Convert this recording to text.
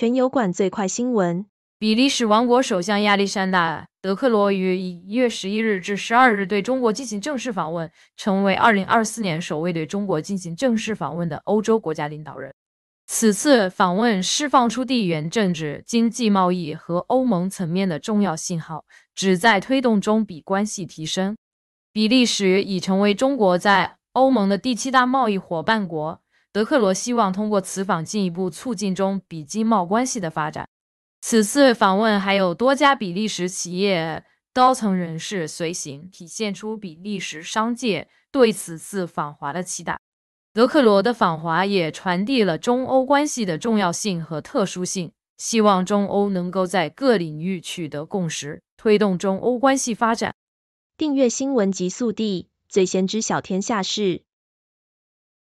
全油管最快新闻：比利时王国首相亚历山大·德克罗于一月十一日至十二日对中国进行正式访问，成为二零二四年首位对中国进行正式访问的欧洲国家领导人。此次访问释放出地缘政治、经济贸易和欧盟层面的重要信号，旨在推动中比关系提升。比利时已成为中国在欧盟的第七大贸易伙伴国。德克罗希望通过此访进一步促进中比经贸关系的发展。此次访问还有多家比利时企业高层人士随行，体现出比利时商界对此次访华的期待。德克罗的访华也传递了中欧关系的重要性和特殊性，希望中欧能够在各领域取得共识，推动中欧关系发展。订阅新闻极速递，最先知晓天下事。